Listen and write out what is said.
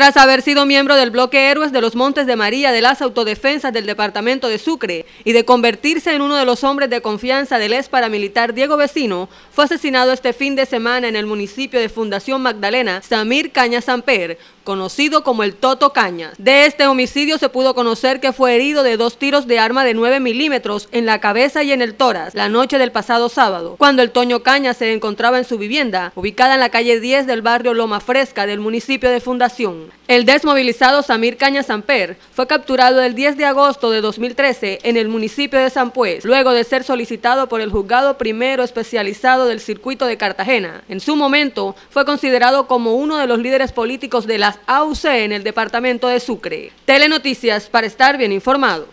Tras haber sido miembro del bloque Héroes de los Montes de María de las Autodefensas del Departamento de Sucre y de convertirse en uno de los hombres de confianza del ex paramilitar Diego Vecino, fue asesinado este fin de semana en el municipio de Fundación Magdalena Samir Caña Samper, conocido como el Toto Cañas. De este homicidio se pudo conocer que fue herido de dos tiros de arma de 9 milímetros en la cabeza y en el tórax la noche del pasado sábado, cuando el Toño Cañas se encontraba en su vivienda, ubicada en la calle 10 del barrio Loma Fresca del municipio de Fundación. El desmovilizado Samir Caña Samper fue capturado el 10 de agosto de 2013 en el municipio de San luego de ser solicitado por el juzgado primero especializado del circuito de Cartagena. En su momento fue considerado como uno de los líderes políticos de las AUC en el departamento de Sucre. Telenoticias para estar bien informado.